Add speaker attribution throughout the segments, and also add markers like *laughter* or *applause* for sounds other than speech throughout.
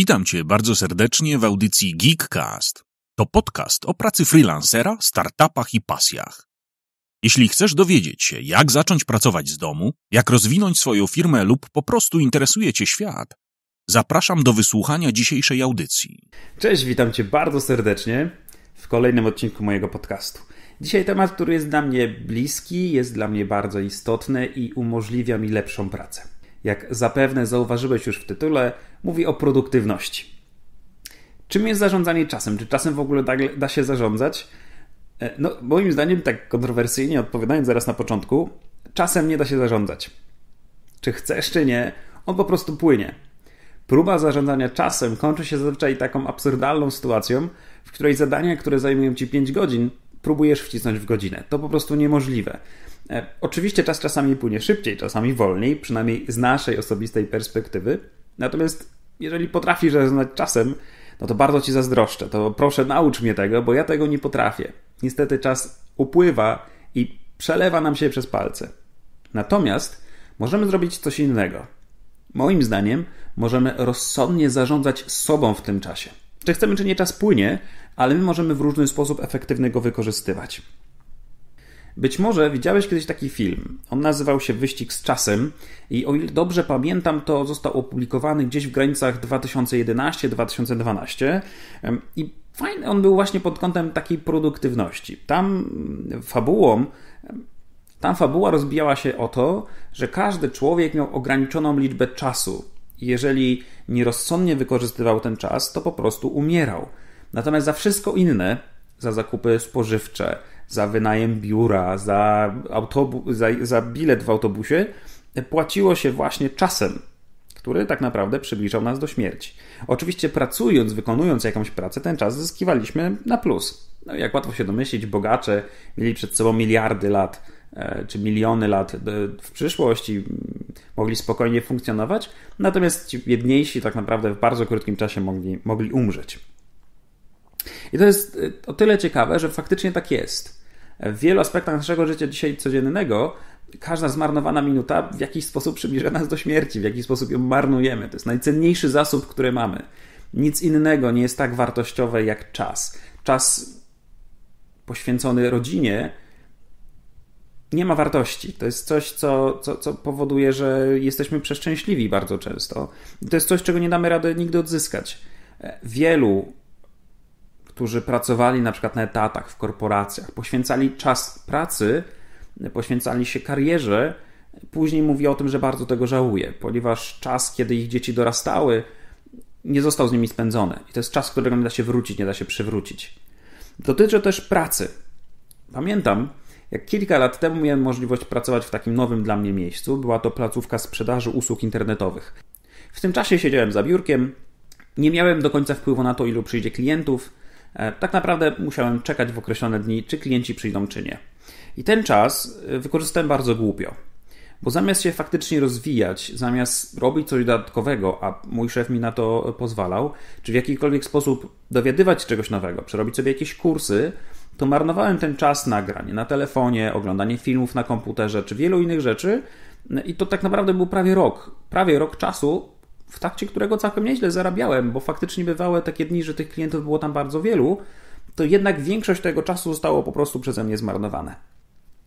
Speaker 1: Witam Cię bardzo serdecznie w audycji Geekcast. To podcast o pracy freelancera, startupach i pasjach. Jeśli chcesz dowiedzieć się, jak zacząć pracować z domu, jak rozwinąć swoją firmę lub po prostu interesuje Cię świat, zapraszam do wysłuchania dzisiejszej audycji. Cześć, witam Cię bardzo serdecznie w kolejnym odcinku mojego podcastu. Dzisiaj temat, który jest dla mnie bliski, jest dla mnie bardzo istotny i umożliwia mi lepszą pracę jak zapewne zauważyłeś już w tytule, mówi o produktywności. Czym jest zarządzanie czasem? Czy czasem w ogóle da, tak da się zarządzać? E, no, moim zdaniem, tak kontrowersyjnie odpowiadając zaraz na początku, czasem nie da się zarządzać. Czy chcesz, czy nie, on po prostu płynie. Próba zarządzania czasem kończy się zazwyczaj taką absurdalną sytuacją, w której zadania, które zajmują ci 5 godzin, próbujesz wcisnąć w godzinę. To po prostu niemożliwe. E, oczywiście czas czasami płynie szybciej, czasami wolniej, przynajmniej z naszej osobistej perspektywy. Natomiast jeżeli potrafisz znać czasem, no to bardzo ci zazdroszczę. To proszę naucz mnie tego, bo ja tego nie potrafię. Niestety czas upływa i przelewa nam się przez palce. Natomiast możemy zrobić coś innego. Moim zdaniem możemy rozsądnie zarządzać sobą w tym czasie. Czy chcemy, czy nie, czas płynie, ale my możemy w różny sposób efektywnie go wykorzystywać. Być może widziałeś kiedyś taki film. On nazywał się Wyścig z czasem i o ile dobrze pamiętam, to został opublikowany gdzieś w granicach 2011-2012 i fajny on był właśnie pod kątem takiej produktywności. Tam mm, fabułą tam fabuła rozbijała się o to, że każdy człowiek miał ograniczoną liczbę czasu. Jeżeli nierozsądnie wykorzystywał ten czas, to po prostu umierał. Natomiast za wszystko inne, za zakupy spożywcze, za wynajem biura, za, autobu- za, za bilet w autobusie, płaciło się właśnie czasem, który tak naprawdę przybliżał nas do śmierci. Oczywiście pracując, wykonując jakąś pracę, ten czas zyskiwaliśmy na plus. No jak łatwo się domyślić, bogacze mieli przed sobą miliardy lat e, czy miliony lat e, w przyszłości mogli spokojnie funkcjonować, natomiast ci biedniejsi tak naprawdę w bardzo krótkim czasie mogli, mogli umrzeć. I to jest e, o tyle ciekawe, że faktycznie tak jest w wielu aspektach naszego życia dzisiaj codziennego każda zmarnowana minuta w jakiś sposób przybliża nas do śmierci, w jakiś sposób ją marnujemy. To jest najcenniejszy zasób, który mamy. Nic innego nie jest tak wartościowe jak czas. Czas poświęcony rodzinie nie ma wartości. To jest coś, co, co, co powoduje, że jesteśmy przeszczęśliwi bardzo często. I to jest coś, czego nie damy rady nigdy odzyskać. Wielu którzy pracowali na przykład na etatach w korporacjach, poświęcali czas pracy, poświęcali się karierze, później mówi o tym, że bardzo tego żałuje, ponieważ czas, kiedy ich dzieci dorastały, nie został z nimi spędzony. I to jest czas, którego nie da się wrócić, nie da się przywrócić. Dotyczy też pracy. Pamiętam, jak kilka lat temu miałem możliwość pracować w takim nowym dla mnie miejscu. Była to placówka sprzedaży usług internetowych. W tym czasie siedziałem za biurkiem, nie miałem do końca wpływu na to, ilu przyjdzie klientów, E, tak naprawdę musiałem czekać w określone dni, czy klienci przyjdą, czy nie. I ten czas e, wykorzystałem bardzo głupio. Bo zamiast się faktycznie rozwijać, zamiast robić coś dodatkowego, a mój szef mi na to pozwalał, czy w jakikolwiek sposób dowiadywać czegoś nowego, przerobić sobie jakieś kursy, to marnowałem ten czas na na telefonie, oglądanie filmów na komputerze, czy wielu innych rzeczy. E, I to tak naprawdę był prawie rok. Prawie rok czasu, w trakcie którego całkiem nieźle zarabiałem, bo faktycznie bywały takie dni, że tych klientów było tam bardzo wielu, to jednak większość tego czasu zostało po prostu przeze mnie zmarnowane.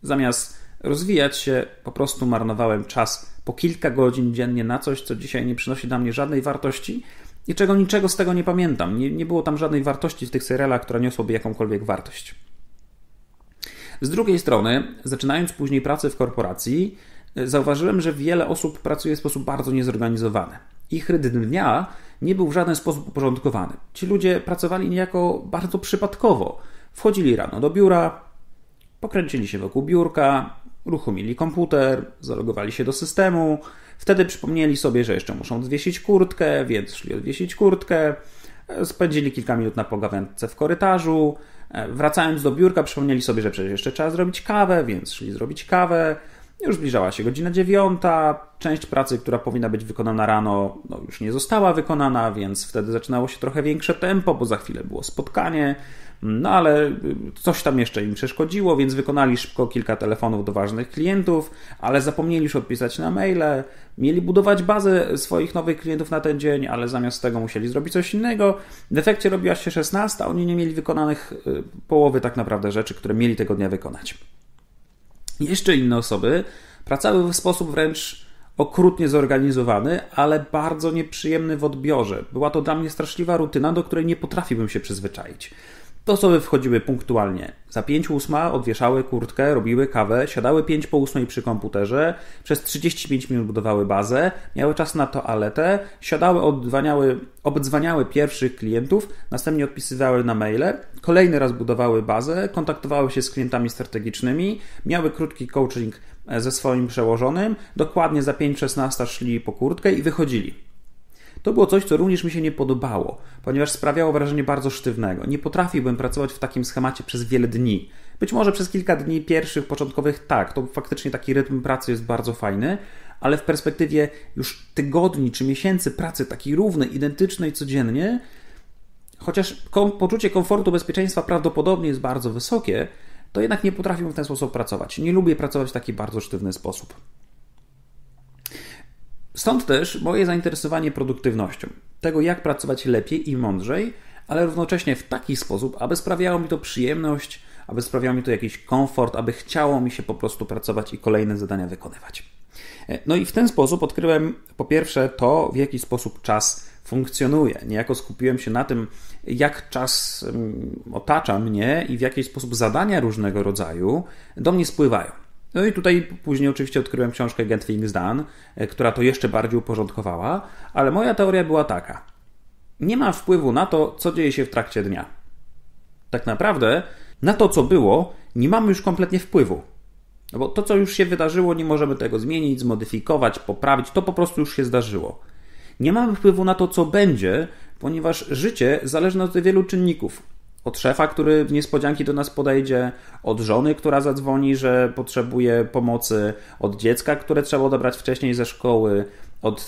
Speaker 1: Zamiast rozwijać się, po prostu marnowałem czas po kilka godzin dziennie na coś, co dzisiaj nie przynosi dla mnie żadnej wartości i czego niczego z tego nie pamiętam. Nie, nie było tam żadnej wartości w tych serialach, która niosłaby jakąkolwiek wartość. Z drugiej strony, zaczynając później pracę w korporacji, zauważyłem, że wiele osób pracuje w sposób bardzo niezorganizowany. Ich rytm dnia nie był w żaden sposób uporządkowany. Ci ludzie pracowali niejako bardzo przypadkowo. Wchodzili rano do biura, pokręcili się wokół biurka, uruchomili komputer, zalogowali się do systemu. Wtedy przypomnieli sobie, że jeszcze muszą odwiesić kurtkę, więc szli odwiesić kurtkę. Spędzili kilka minut na pogawędce w korytarzu. Wracając do biurka, przypomnieli sobie, że przecież jeszcze trzeba zrobić kawę, więc szli zrobić kawę. Już zbliżała się godzina dziewiąta, część pracy, która powinna być wykonana rano, no już nie została wykonana, więc wtedy zaczynało się trochę większe tempo, bo za chwilę było spotkanie, no ale y, coś tam jeszcze im przeszkodziło, więc wykonali szybko kilka telefonów do ważnych klientów, ale zapomnieli już odpisać na maile. Mieli budować bazę swoich nowych klientów na ten dzień, ale zamiast tego musieli zrobić coś innego. W efekcie robiła się 16, a oni nie mieli wykonanych y, połowy tak naprawdę rzeczy, które mieli tego dnia wykonać. Jeszcze inne osoby pracowały w sposób wręcz okrutnie zorganizowany, ale bardzo nieprzyjemny w odbiorze. Była to dla mnie straszliwa rutyna, do której nie potrafiłbym się przyzwyczaić. Te osoby wchodziły punktualnie. Za 5 ósma odwieszały kurtkę, robiły kawę, siadały 5 po 8 przy komputerze, przez 35 minut budowały bazę, miały czas na toaletę, siadały, oddzwaniały, obdzwaniały pierwszych klientów, następnie odpisywały na maile, kolejny raz budowały bazę, kontaktowały się z klientami strategicznymi, miały krótki coaching e, ze swoim przełożonym, dokładnie za 5.16 szli po kurtkę i wychodzili. To było coś, co również mi się nie podobało, ponieważ sprawiało wrażenie bardzo sztywnego. Nie potrafiłbym pracować w takim schemacie przez wiele dni. Być może przez kilka dni pierwszych, początkowych tak, to faktycznie taki rytm pracy jest bardzo fajny, ale w perspektywie już tygodni czy miesięcy pracy takiej równej, identycznej codziennie, chociaż kom, poczucie komfortu, bezpieczeństwa prawdopodobnie jest bardzo wysokie, to jednak nie potrafię w ten sposób pracować. Nie lubię pracować w taki bardzo sztywny sposób. Stąd też moje zainteresowanie produktywnością, tego jak pracować lepiej i mądrzej, ale równocześnie w taki sposób, aby sprawiało mi to przyjemność, aby sprawiało mi to jakiś komfort, aby chciało mi się po prostu pracować i kolejne zadania wykonywać. E, no i w ten sposób odkryłem po pierwsze to, w jaki sposób czas funkcjonuje. Niejako skupiłem się na tym, jak czas mm, otacza mnie i w jaki sposób zadania różnego rodzaju do mnie spływają. No i tutaj później oczywiście odkryłem książkę Get Things Done, e, która to jeszcze bardziej uporządkowała, ale moja teoria była taka. Nie ma wpływu na to, co dzieje się w trakcie dnia. Tak naprawdę na to, co było, nie mamy już kompletnie wpływu. No bo to, co już się wydarzyło, nie możemy tego zmienić, zmodyfikować, poprawić, to po prostu już się zdarzyło. Nie mamy wpływu na to, co będzie, ponieważ życie zależy od wielu czynników, od szefa, który niespodzianki do nas podejdzie, od żony, która zadzwoni, że potrzebuje pomocy, od dziecka, które trzeba odebrać wcześniej ze szkoły, od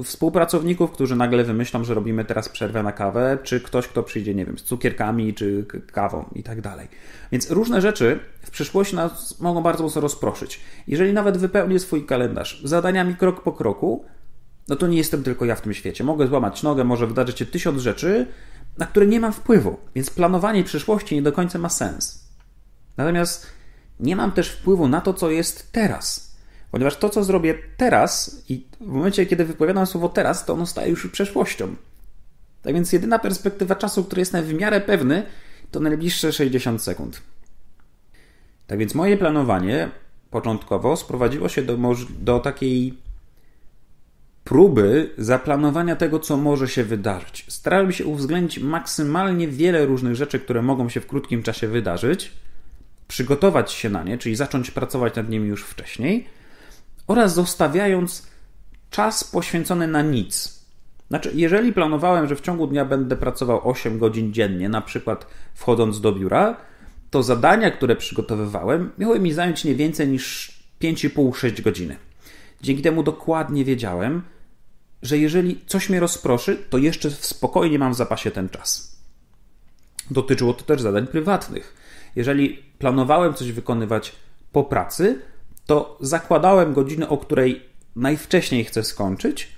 Speaker 1: y, współpracowników, którzy nagle wymyślą, że robimy teraz przerwę na kawę, czy ktoś, kto przyjdzie, nie wiem, z cukierkami, czy kawą i tak dalej. Więc różne rzeczy w przyszłości nas mogą bardzo mocno rozproszyć. Jeżeli nawet wypełnię swój kalendarz zadaniami krok po kroku, no to nie jestem tylko ja w tym świecie. Mogę złamać nogę, może wydarzyć się tysiąc rzeczy, na które nie mam wpływu, więc planowanie przyszłości nie do końca ma sens. Natomiast nie mam też wpływu na to, co jest teraz, ponieważ to, co zrobię teraz i w momencie, kiedy wypowiadam słowo teraz, to ono staje już przeszłością. Tak więc jedyna perspektywa czasu, który jest w miarę pewny, to najbliższe 60 sekund. Tak więc moje planowanie początkowo sprowadziło się do, do takiej próby zaplanowania tego, co może się wydarzyć. Starałem się uwzględnić maksymalnie wiele różnych rzeczy, które mogą się w krótkim czasie wydarzyć, przygotować się na nie, czyli zacząć pracować nad nimi już wcześniej, oraz zostawiając czas poświęcony na nic. Znaczy, jeżeli planowałem, że w ciągu dnia będę pracował 8 godzin dziennie, na przykład wchodząc do biura, to zadania, które przygotowywałem, miały mi zająć nie więcej niż 5,5-6 godziny. Dzięki temu dokładnie wiedziałem, że jeżeli coś mnie rozproszy, to jeszcze spokojnie mam w zapasie ten czas. Dotyczyło to też zadań prywatnych. Jeżeli planowałem coś wykonywać po pracy, to zakładałem godzinę, o której najwcześniej chcę skończyć,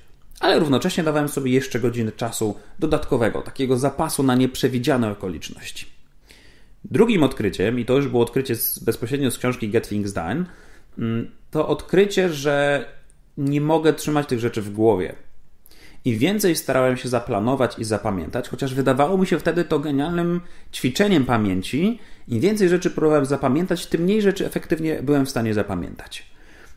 Speaker 1: ale równocześnie dawałem sobie jeszcze godzinę czasu dodatkowego, takiego zapasu na nieprzewidziane okoliczności. Drugim odkryciem, i to już było odkrycie bezpośrednio z książki Get Things Done, mm, to odkrycie, że nie mogę trzymać tych rzeczy w głowie i więcej starałem się zaplanować i zapamiętać, chociaż wydawało mi się wtedy to genialnym ćwiczeniem pamięci. Im więcej rzeczy próbowałem zapamiętać, tym mniej rzeczy efektywnie byłem w stanie zapamiętać.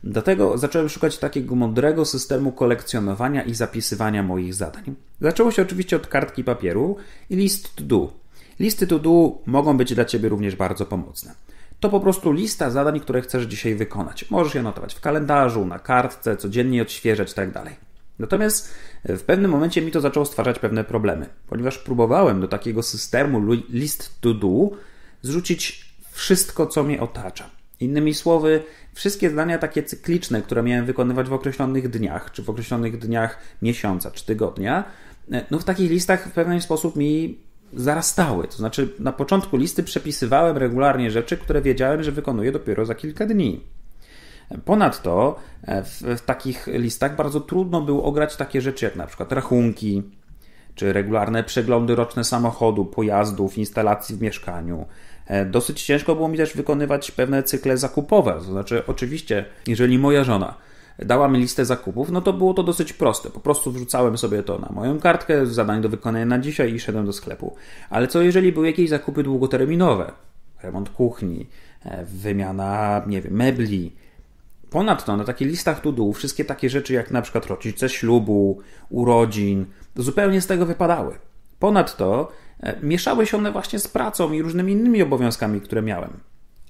Speaker 1: Dlatego zacząłem szukać takiego mądrego systemu kolekcjonowania i zapisywania moich zadań. Zaczęło się oczywiście od kartki papieru i list to do. Listy to do mogą być dla Ciebie również bardzo pomocne. To po prostu lista zadań, które chcesz dzisiaj wykonać. Możesz je notować w kalendarzu, na kartce, codziennie odświeżać itd. Tak Natomiast e, w pewnym momencie mi to zaczęło stwarzać pewne problemy, ponieważ próbowałem do takiego systemu list to do zrzucić wszystko, co mnie otacza. Innymi słowy, wszystkie zdania takie cykliczne, które miałem wykonywać w określonych dniach, czy w określonych dniach miesiąca, czy tygodnia, e, no w takich listach w pewien sposób mi zarastały. To znaczy, na początku listy przepisywałem regularnie rzeczy, które wiedziałem, że wykonuję dopiero za kilka dni. Ponadto e, w, w takich listach bardzo trudno było ograć takie rzeczy jak na przykład rachunki, czy regularne przeglądy roczne samochodu, pojazdów, instalacji w mieszkaniu. E, dosyć ciężko było mi też wykonywać pewne cykle zakupowe. To znaczy, oczywiście, jeżeli moja żona dała mi listę zakupów, no to było to dosyć proste. Po prostu wrzucałem sobie to na moją kartkę, zadań do wykonania na dzisiaj i szedłem do sklepu. Ale co jeżeli były jakieś zakupy długoterminowe? Remont kuchni, e, wymiana, nie wiem, mebli, Ponadto na takich listach to do wszystkie takie rzeczy jak na przykład rocznice ślubu, urodzin, zupełnie z tego wypadały. Ponadto e, mieszały się one właśnie z pracą i różnymi innymi obowiązkami, które miałem.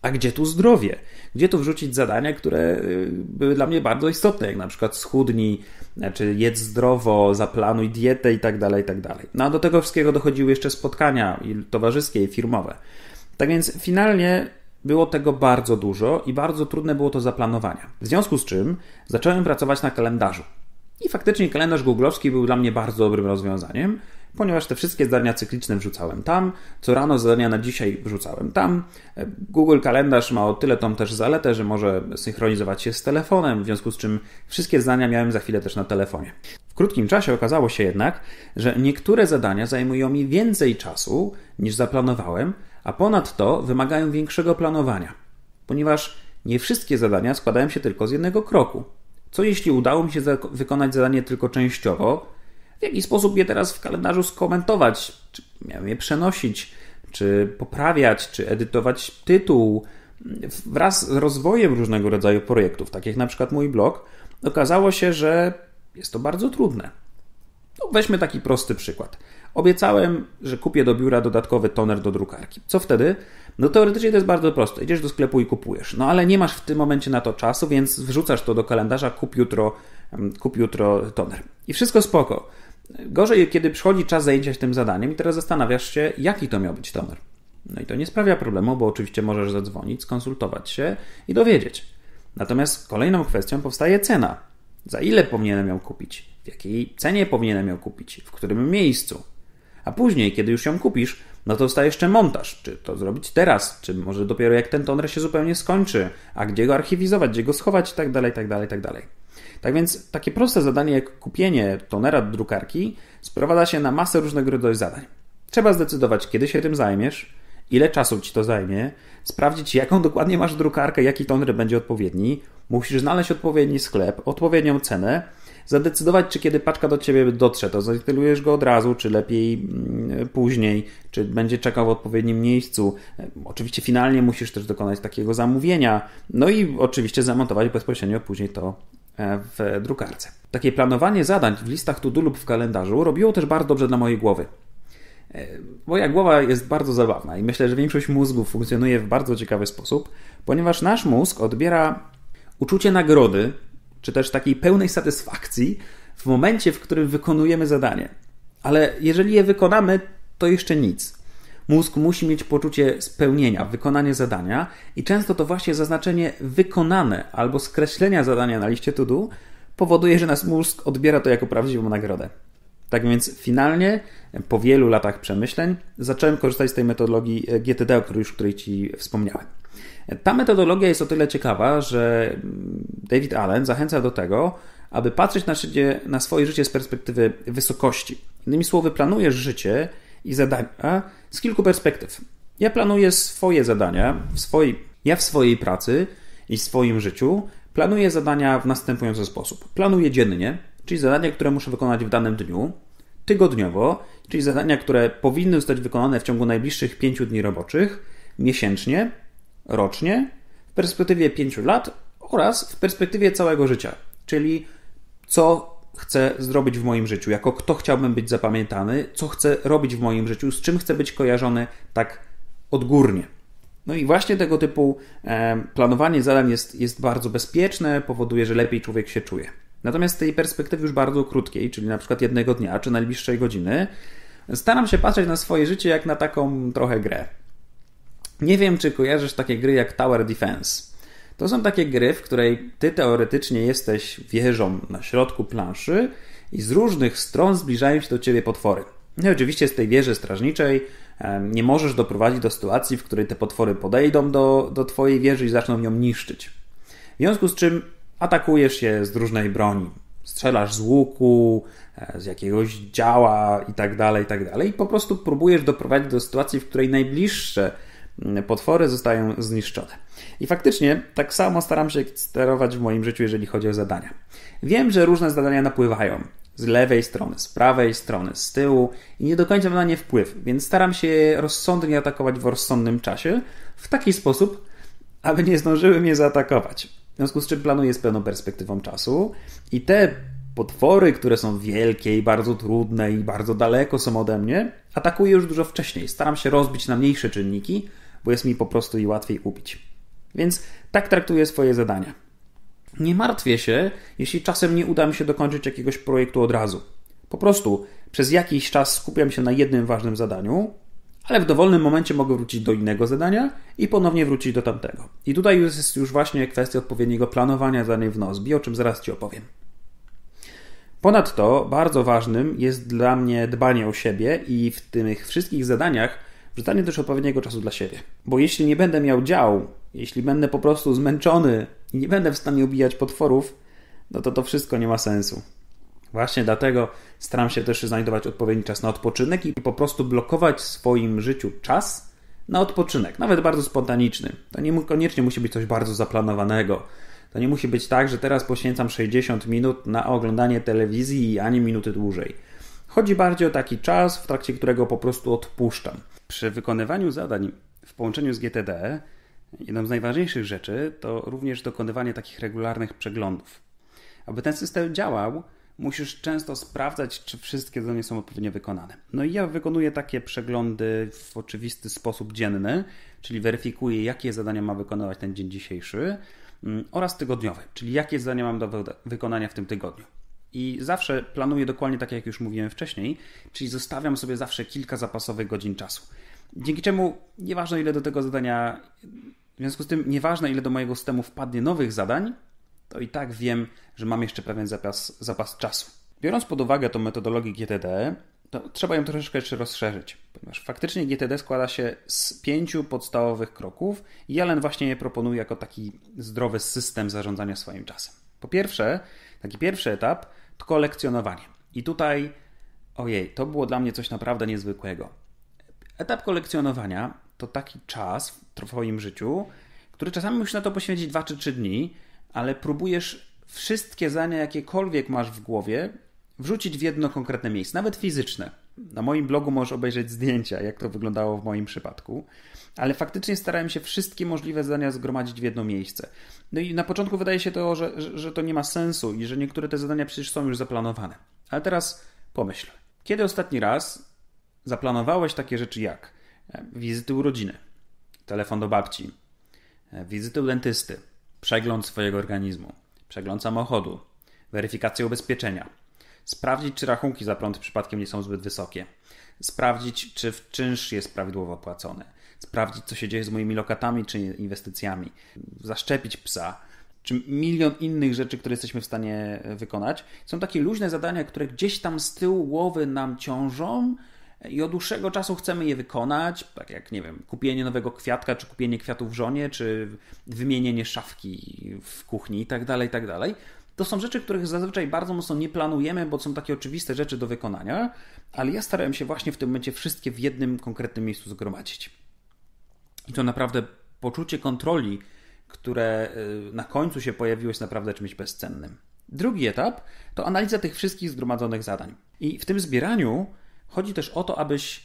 Speaker 1: A gdzie tu zdrowie? Gdzie tu wrzucić zadania, które e, były dla mnie bardzo istotne, jak na przykład schudnij, e, czy jedz zdrowo, zaplanuj dietę itd., tak itd. Tak no a do tego wszystkiego dochodziły jeszcze spotkania i towarzyskie i firmowe. Tak więc finalnie było tego bardzo dużo i bardzo trudne było to zaplanowanie. W związku z czym zacząłem pracować na kalendarzu. I faktycznie kalendarz googlowski był dla mnie bardzo dobrym rozwiązaniem, ponieważ te wszystkie zadania cykliczne wrzucałem tam, co rano zadania na dzisiaj wrzucałem tam. Google Kalendarz ma o tyle tą też zaletę, że może synchronizować się z telefonem, w związku z czym wszystkie zadania miałem za chwilę też na telefonie. W krótkim czasie okazało się jednak, że niektóre zadania zajmują mi więcej czasu niż zaplanowałem, a ponadto wymagają większego planowania, ponieważ nie wszystkie zadania składają się tylko z jednego kroku. Co jeśli udało mi się wykonać zadanie tylko częściowo? W jaki sposób je teraz w kalendarzu skomentować? Czy miałem je przenosić, czy poprawiać, czy edytować tytuł? Wraz z rozwojem różnego rodzaju projektów, takich na przykład mój blog, okazało się, że jest to bardzo trudne. No weźmy taki prosty przykład. Obiecałem, że kupię do biura dodatkowy toner do drukarki. Co wtedy? No teoretycznie to jest bardzo proste. Idziesz do sklepu i kupujesz. No ale nie masz w tym momencie na to czasu, więc wrzucasz to do kalendarza, kup jutro, kup jutro toner. I wszystko spoko. Gorzej, kiedy przychodzi czas zajęcia się tym zadaniem i teraz zastanawiasz się, jaki to miał być toner. No i to nie sprawia problemu, bo oczywiście możesz zadzwonić, skonsultować się i dowiedzieć. Natomiast kolejną kwestią powstaje cena. Za ile powinienem ją kupić? W jakiej cenie powinienem ją kupić? W którym miejscu? a później, kiedy już ją kupisz, no to zostaje jeszcze montaż. Czy to zrobić teraz, czy może dopiero jak ten toner się zupełnie skończy, a gdzie go archiwizować, gdzie go schować i tak dalej, tak dalej, tak dalej. Tak więc takie proste zadanie jak kupienie tonera do drukarki sprowadza się na masę różnego rodzaju zadań. Trzeba zdecydować, kiedy się tym zajmiesz, ile czasu ci to zajmie, sprawdzić, jaką dokładnie masz drukarkę, jaki toner będzie odpowiedni. Musisz znaleźć odpowiedni sklep, odpowiednią cenę zadecydować, czy kiedy paczka do ciebie dotrze, to zainstalujesz go od razu, czy lepiej mm, później, czy będzie czekał w odpowiednim miejscu. E, oczywiście finalnie musisz też dokonać takiego zamówienia, no i oczywiście zamontować bezpośrednio później to e, w drukarce. Takie planowanie zadań w listach to do lub w kalendarzu robiło też bardzo dobrze dla mojej głowy. E, moja głowa jest bardzo zabawna i myślę, że większość mózgu funkcjonuje w bardzo ciekawy sposób, ponieważ nasz mózg odbiera uczucie nagrody czy też takiej pełnej satysfakcji w momencie, w którym wykonujemy zadanie. Ale jeżeli je wykonamy, to jeszcze nic. Mózg musi mieć poczucie spełnienia, wykonanie zadania, i często to właśnie zaznaczenie wykonane albo skreślenia zadania na liście to do powoduje, że nasz mózg odbiera to jako prawdziwą nagrodę. Tak więc finalnie, po wielu latach przemyśleń, zacząłem korzystać z tej metodologii GTD, o której już której Ci wspomniałem. Ta metodologia jest o tyle ciekawa, że David Allen zachęca do tego, aby patrzeć na, życie, na swoje życie z perspektywy wysokości. Innymi słowy, planujesz życie i zadania z kilku perspektyw. Ja planuję swoje zadania, w swojej, ja w swojej pracy i w swoim życiu planuję zadania w następujący sposób. Planuję dziennie, czyli zadania, które muszę wykonać w danym dniu, tygodniowo, czyli zadania, które powinny zostać wykonane w ciągu najbliższych pięciu dni roboczych, miesięcznie, rocznie w perspektywie 5 lat oraz w perspektywie całego życia, czyli co chcę zrobić w moim życiu, jako kto chciałbym być zapamiętany, co chcę robić w moim życiu, z czym chcę być kojarzony tak odgórnie. No i właśnie tego typu e, planowanie zadań jest, jest bardzo bezpieczne, powoduje, że lepiej człowiek się czuje. Natomiast z tej perspektywy już bardzo krótkiej, czyli na przykład jednego dnia czy najbliższej godziny, staram się patrzeć na swoje życie jak na taką trochę grę. Nie wiem, czy kojarzysz takie gry jak Tower Defense. To są takie gry, w której ty teoretycznie jesteś wieżą na środku planszy i z różnych stron zbliżają się do ciebie potwory. No i oczywiście z tej wieży strażniczej nie możesz doprowadzić do sytuacji, w której te potwory podejdą do, do twojej wieży i zaczną ją niszczyć. W związku z czym atakujesz je z różnej broni. Strzelasz z łuku, e, z jakiegoś działa itd., tak itd. Tak i po prostu próbujesz doprowadzić do sytuacji, w której najbliższe potwory zostają zniszczone. I faktycznie tak samo staram się sterować w moim życiu, jeżeli chodzi o zadania. Wiem, że różne zadania napływają z lewej strony, z prawej strony, z tyłu i nie do końca mam na nie wpływ, więc staram się rozsądnie atakować w rozsądnym czasie w taki sposób, aby nie zdążyły mnie zaatakować. W związku z czym planuję z pełną perspektywą czasu i te potwory, które są wielkie i bardzo trudne i bardzo daleko są ode mnie, atakuję już dużo wcześniej. Staram się rozbić na mniejsze czynniki, bo jest mi po prostu i łatwiej ubić. Więc tak traktuję swoje zadania. Nie martwię się, jeśli czasem nie uda mi się dokończyć jakiegoś projektu od razu. Po prostu przez jakiś czas skupiam się na jednym ważnym zadaniu, ale w dowolnym momencie mogę wrócić do innego zadania i ponownie wrócić do tamtego. I tutaj jest już właśnie kwestia odpowiedniego planowania zadań w Nozbi, o czym zaraz Ci opowiem. Ponadto bardzo ważnym jest dla mnie dbanie o siebie i w tych wszystkich zadaniach wrzucanie też odpowiedniego czasu dla siebie. Bo jeśli nie będę miał dział, jeśli będę po prostu zmęczony i nie będę w stanie ubijać potworów, no to to wszystko nie ma sensu. Właśnie dlatego staram się też znajdować odpowiedni czas na odpoczynek i po prostu blokować w swoim życiu czas na odpoczynek, nawet bardzo spontaniczny. To niekoniecznie musi być coś bardzo zaplanowanego. To nie musi być tak, że teraz poświęcam 60 minut na oglądanie telewizji i ani minuty dłużej. Chodzi bardziej o taki czas, w trakcie którego po prostu odpuszczam. Przy wykonywaniu zadań w połączeniu z GTD, jedną z najważniejszych rzeczy to również dokonywanie takich regularnych przeglądów. Aby ten system działał, musisz często sprawdzać, czy wszystkie zadania są odpowiednio wykonane. No i ja wykonuję takie przeglądy w oczywisty sposób dzienny, czyli weryfikuję, jakie zadania ma wykonywać ten dzień dzisiejszy mm, oraz tygodniowy, czyli jakie zadania mam do wykonania w tym tygodniu. I zawsze planuję dokładnie tak, jak już mówiłem wcześniej, czyli zostawiam sobie zawsze kilka zapasowych godzin czasu. Dzięki czemu, nieważne ile do tego zadania, w związku z tym, nieważne ile do mojego systemu wpadnie nowych zadań, to i tak wiem, że mam jeszcze pewien zapas, zapas czasu. Biorąc pod uwagę tą metodologię GTD, to trzeba ją troszeczkę jeszcze rozszerzyć, ponieważ faktycznie GTD składa się z pięciu podstawowych kroków i Jelen właśnie je proponuje jako taki zdrowy system zarządzania swoim czasem. Po pierwsze, taki pierwszy etap Kolekcjonowanie I tutaj, ojej, to było dla mnie coś naprawdę niezwykłego. Etap kolekcjonowania to taki czas w Twoim życiu, który czasami musisz na to poświęcić 2 czy 3 dni, ale próbujesz wszystkie zdania, jakiekolwiek masz w głowie, wrzucić w jedno konkretne miejsce, nawet fizyczne. Na moim blogu możesz obejrzeć zdjęcia, jak to wyglądało w moim przypadku, ale faktycznie starałem się wszystkie możliwe zadania zgromadzić w jedno miejsce. No i na początku wydaje się to, że, że to nie ma sensu i że niektóre te zadania przecież są już zaplanowane. Ale teraz pomyśl, kiedy ostatni raz zaplanowałeś takie rzeczy jak e, wizyty u rodziny, telefon do babci, e, wizyty u dentysty, przegląd swojego organizmu, przegląd samochodu, weryfikację ubezpieczenia, sprawdzić, czy rachunki za prąd przypadkiem nie są zbyt wysokie, sprawdzić, czy czynsz jest prawidłowo płacony, sprawdzić, co się dzieje z moimi lokatami czy inwestycjami, zaszczepić psa, czy milion innych rzeczy, które jesteśmy w stanie wykonać. Są takie luźne zadania, które gdzieś tam z tyłu głowy nam ciążą, i od dłuższego czasu chcemy je wykonać, tak jak, nie wiem, kupienie nowego kwiatka, czy kupienie kwiatów żonie, czy wymienienie szafki w kuchni i tak dalej, i tak dalej. To są rzeczy, których zazwyczaj bardzo mocno nie planujemy, bo są takie oczywiste rzeczy do wykonania, ale ja starałem się właśnie w tym momencie wszystkie w jednym konkretnym miejscu zgromadzić. I to naprawdę poczucie kontroli, które y, na końcu się pojawiło, jest naprawdę czymś bezcennym. Drugi etap to analiza tych wszystkich zgromadzonych zadań. I w tym zbieraniu chodzi też o to, abyś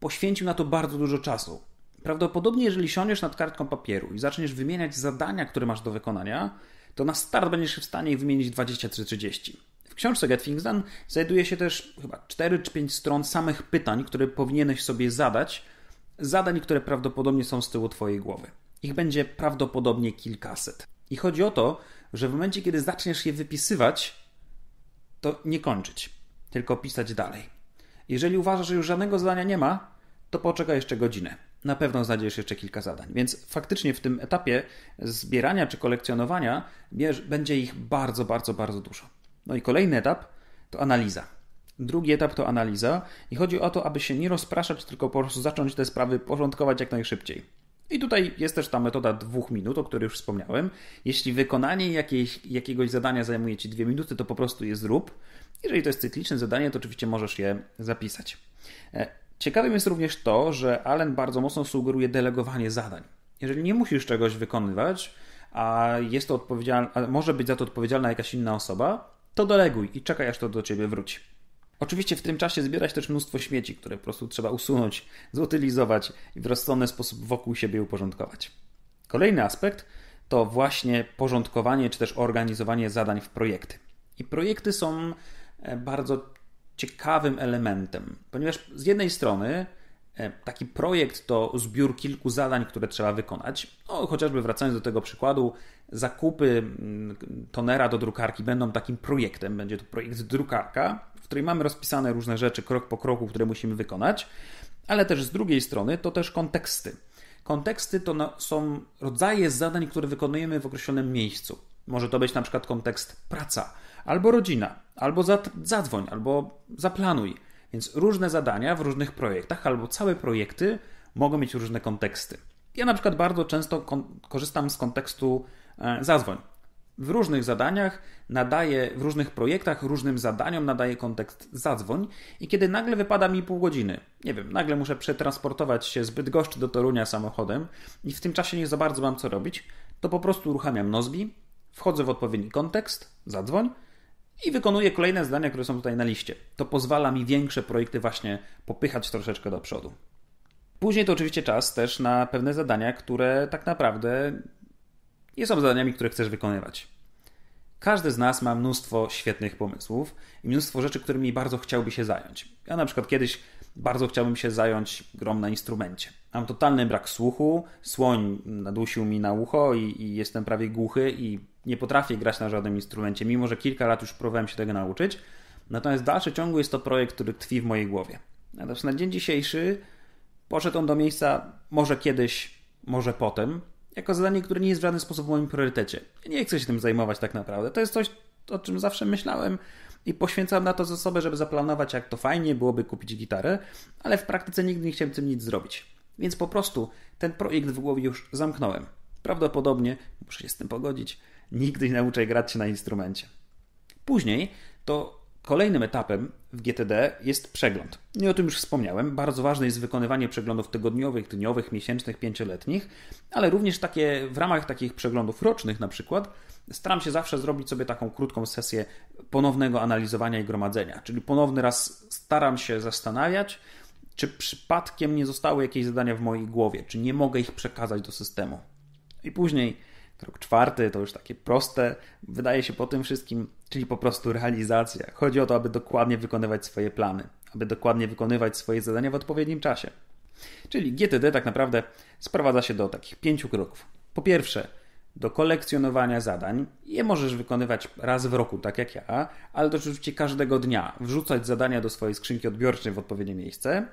Speaker 1: poświęcił na to bardzo dużo czasu. Prawdopodobnie, jeżeli siądziesz nad kartką papieru i zaczniesz wymieniać zadania, które masz do wykonania, to na start będziesz w stanie wymienić 20 czy 30. W książce Get Things Done znajduje się też chyba 4 czy 5 stron samych pytań, które powinieneś sobie zadać, zadań, które prawdopodobnie są z tyłu Twojej głowy. Ich będzie prawdopodobnie kilkaset. I chodzi o to, że w momencie, kiedy zaczniesz je wypisywać, to nie kończyć, tylko pisać dalej. Jeżeli uważasz, że już żadnego zadania nie ma, to poczekaj jeszcze godzinę na pewno znajdziesz jeszcze kilka zadań. Więc faktycznie w tym etapie zbierania czy kolekcjonowania będzie ich bardzo, bardzo, bardzo dużo. No i kolejny etap to analiza. Drugi etap to analiza i chodzi o to, aby się nie rozpraszać, tylko po prostu zacząć te sprawy porządkować jak najszybciej. I tutaj jest też ta metoda dwóch minut, o której już wspomniałem. Jeśli wykonanie jakiejś, jakiegoś zadania zajmuje Ci dwie minuty, to po prostu je zrób. Jeżeli to jest cykliczne zadanie, to oczywiście możesz je zapisać. E, Ciekawym jest również to, że Allen bardzo mocno sugeruje delegowanie zadań. Jeżeli nie musisz czegoś wykonywać, a jest to odpowiedzialne, może być za to odpowiedzialna jakaś inna osoba, to deleguj i czekaj, aż to do ciebie wróci. Oczywiście w tym czasie zbierać też mnóstwo śmieci, które po prostu trzeba usunąć, *laughs* zutylizować i w rozsądny sposób wokół siebie uporządkować. Kolejny aspekt to właśnie porządkowanie czy też organizowanie zadań w projekty. I projekty są e, bardzo ciekawym elementem, ponieważ z jednej strony e, taki projekt to zbiór kilku zadań, które trzeba wykonać. No, chociażby wracając do tego przykładu, zakupy mm, tonera do drukarki będą takim projektem. Będzie to projekt drukarka, w której mamy rozpisane różne rzeczy krok po kroku, które musimy wykonać, ale też z drugiej strony to też konteksty. Konteksty to są rodzaje zadań, które wykonujemy w określonym miejscu. Może to być na przykład kontekst praca, albo rodzina, albo zadzwoń, albo zaplanuj. Więc różne zadania w różnych projektach, albo całe projekty mogą mieć różne konteksty. Ja na przykład bardzo często korzystam z kontekstu e, zadzwoń. W różnych zadaniach nadaję, w różnych projektach, różnym zadaniom nadaję kontekst zadzwoń i kiedy nagle wypada mi pół godziny, nie wiem, nagle muszę przetransportować się zbyt Bydgoszczy do Torunia samochodem i w tym czasie nie za bardzo mam co robić, to po prostu uruchamiam Nozbi, wchodzę w odpowiedni kontekst, zadzwoń i wykonuję kolejne zadania, które są tutaj na liście. To pozwala mi większe projekty właśnie popychać troszeczkę do przodu. Później to oczywiście czas też na pewne zadania, które tak naprawdę nie są zadaniami, które chcesz wykonywać. Każdy z nas ma mnóstwo świetnych pomysłów i mnóstwo rzeczy, którymi bardzo chciałby się zająć. Ja na przykład kiedyś bardzo chciałbym się zająć grom na instrumencie. Mam totalny brak słuchu, słoń nadusił mi na ucho i, i jestem prawie głuchy i nie potrafię grać na żadnym instrumencie, mimo że kilka lat już próbowałem się tego nauczyć. Natomiast w dalszym ciągu jest to projekt, który tkwi w mojej głowie. Natomiast na dzień dzisiejszy poszedł on do miejsca może kiedyś, może potem, jako zadanie, które nie jest w żaden sposób w moim priorytecie. nie chcę się tym zajmować tak naprawdę. To jest coś, o czym zawsze myślałem i poświęcałem na to zasoby, żeby zaplanować, jak to fajnie byłoby kupić gitarę, ale w praktyce nigdy nie chciałem tym nic zrobić. Więc po prostu ten projekt w głowie już zamknąłem. Prawdopodobnie, muszę się z tym pogodzić, nigdy nie nauczę grać się na instrumencie. Później to Kolejnym etapem w GTD jest przegląd. I o tym już wspomniałem. Bardzo ważne jest wykonywanie przeglądów tygodniowych, dniowych, miesięcznych, pięcioletnich, ale również takie w ramach takich przeglądów rocznych na przykład staram się zawsze zrobić sobie taką krótką sesję ponownego analizowania i gromadzenia. Czyli ponowny raz staram się zastanawiać, czy przypadkiem nie zostały jakieś zadania w mojej głowie, czy nie mogę ich przekazać do systemu. I później Rok czwarty to już takie proste, wydaje się po tym wszystkim, czyli po prostu realizacja. Chodzi o to, aby dokładnie wykonywać swoje plany, aby dokładnie wykonywać swoje zadania w odpowiednim czasie. Czyli GTD tak naprawdę sprowadza się do takich pięciu kroków. Po pierwsze, do kolekcjonowania zadań. Je możesz wykonywać raz w roku, tak jak ja, ale to oczywiście każdego dnia wrzucać zadania do swojej skrzynki odbiorczej w odpowiednie miejsce.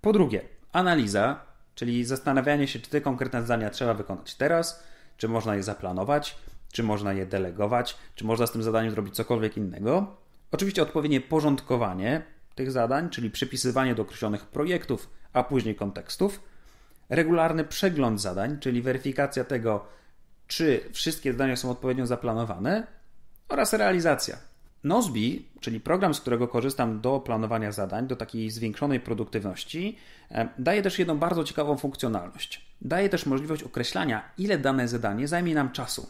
Speaker 1: Po drugie, analiza, czyli zastanawianie się, czy te konkretne zadania trzeba wykonać teraz, czy można je zaplanować? Czy można je delegować? Czy można z tym zadaniem zrobić cokolwiek innego? Oczywiście odpowiednie porządkowanie tych zadań, czyli przypisywanie do określonych projektów, a później kontekstów. Regularny przegląd zadań, czyli weryfikacja tego, czy wszystkie zadania są odpowiednio zaplanowane, oraz realizacja, Nozbi, czyli program, z którego korzystam do planowania zadań, do takiej zwiększonej produktywności, e, daje też jedną bardzo ciekawą funkcjonalność. Daje też możliwość określania, ile dane zadanie zajmie nam czasu.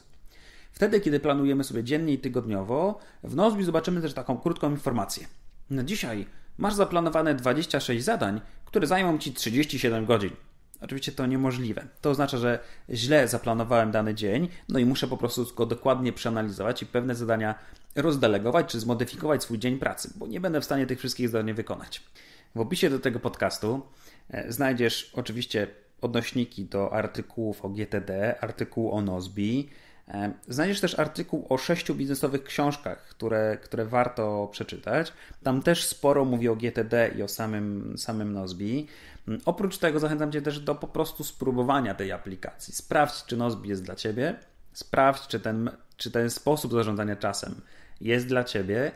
Speaker 1: Wtedy, kiedy planujemy sobie dziennie i tygodniowo, w Nozbi zobaczymy też taką krótką informację. Na dzisiaj masz zaplanowane 26 zadań, które zajmą ci 37 godzin. Oczywiście to niemożliwe. To oznacza, że źle zaplanowałem dany dzień, no i muszę po prostu go dokładnie przeanalizować i pewne zadania rozdelegować czy zmodyfikować swój dzień pracy, bo nie będę w stanie tych wszystkich zadań wykonać. W opisie do tego podcastu e, znajdziesz oczywiście odnośniki do artykułów o GTD, artykułu o Nozbi. E, znajdziesz też artykuł o sześciu biznesowych książkach, które, które warto przeczytać. Tam też sporo mówi o GTD i o samym, samym Nozbi. Mm, oprócz tego zachęcam Cię też do po prostu spróbowania tej aplikacji. Sprawdź, czy Nozbi jest dla Ciebie. Sprawdź, czy ten, czy ten sposób zarządzania czasem jest dla ciebie.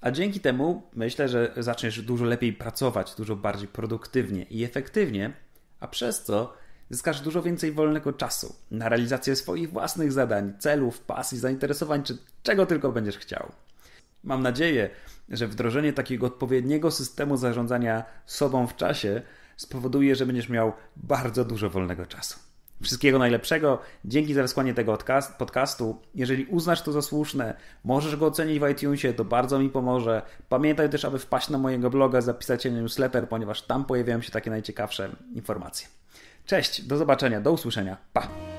Speaker 1: A dzięki temu myślę, że zaczniesz dużo lepiej pracować, dużo bardziej produktywnie i efektywnie, a przez co zyskasz dużo więcej wolnego czasu na realizację swoich własnych zadań, celów, pasji, zainteresowań czy czego tylko będziesz chciał. Mam nadzieję, że wdrożenie takiego odpowiedniego systemu zarządzania sobą w czasie spowoduje, że będziesz miał bardzo dużo wolnego czasu. Wszystkiego najlepszego. Dzięki za wysłanie tego podcastu. Jeżeli uznasz to za słuszne, możesz go ocenić w iTunesie, to bardzo mi pomoże. Pamiętaj też, aby wpaść na mojego bloga, zapisać się na newsletter, ponieważ tam pojawiają się takie najciekawsze informacje. Cześć, do zobaczenia, do usłyszenia. Pa!